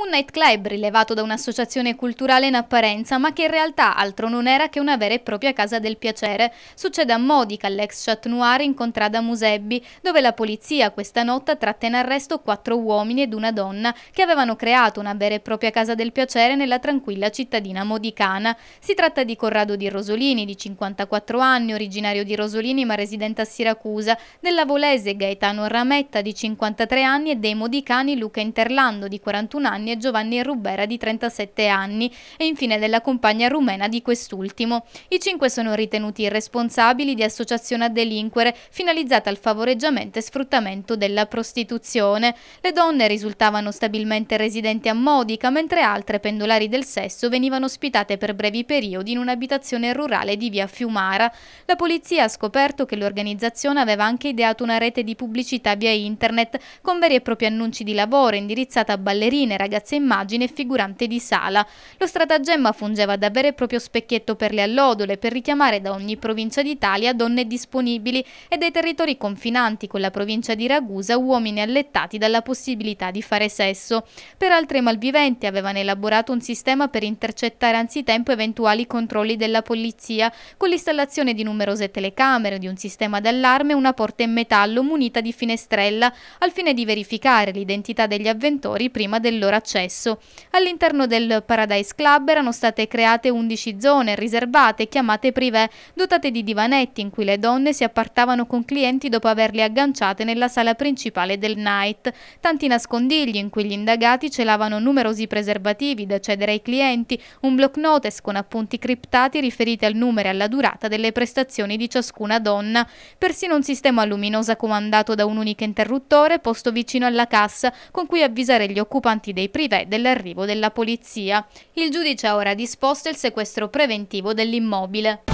Un nightclub rilevato da un'associazione culturale in apparenza, ma che in realtà altro non era che una vera e propria casa del piacere. Succede a Modica, all'ex chat noir in contrada Musebbi, dove la polizia questa notte tratta in arresto quattro uomini ed una donna che avevano creato una vera e propria casa del piacere nella tranquilla cittadina modicana. Si tratta di Corrado di Rosolini, di 54 anni, originario di Rosolini ma residente a Siracusa, della Volese Gaetano Rametta, di 53 anni e dei modicani Luca Interlando, di 41 anni anni e Giovanni Rubera di 37 anni e infine della compagna rumena di quest'ultimo. I cinque sono ritenuti responsabili di associazione a delinquere finalizzata al favoreggiamento e sfruttamento della prostituzione. Le donne risultavano stabilmente residenti a Modica, mentre altre pendolari del sesso venivano ospitate per brevi periodi in un'abitazione rurale di via Fiumara. La polizia ha scoperto che l'organizzazione aveva anche ideato una rete di pubblicità via internet con veri e propri annunci di lavoro indirizzata a ballerine, ragazzi terrazza immagine figurante di sala. Lo stratagemma fungeva da vero e proprio specchietto per le allodole, per richiamare da ogni provincia d'Italia donne disponibili e dai territori confinanti con la provincia di Ragusa uomini allettati dalla possibilità di fare sesso. Per altre malviventi avevano elaborato un sistema per intercettare anzitempo eventuali controlli della polizia, con l'installazione di numerose telecamere, di un sistema d'allarme e una porta in metallo munita di finestrella, al fine di verificare l'identità degli avventori prima dell'ora accesso. All'interno del Paradise Club erano state create 11 zone riservate, chiamate privé, dotate di divanetti in cui le donne si appartavano con clienti dopo averli agganciate nella sala principale del night, tanti nascondigli in cui gli indagati celavano numerosi preservativi da cedere ai clienti, un block notice con appunti criptati riferiti al numero e alla durata delle prestazioni di ciascuna donna, persino un sistema luminosa comandato da un unico interruttore posto vicino alla cassa con cui avvisare gli occupanti dei prezzi privé dell'arrivo della polizia. Il giudice ha ora disposto il sequestro preventivo dell'immobile.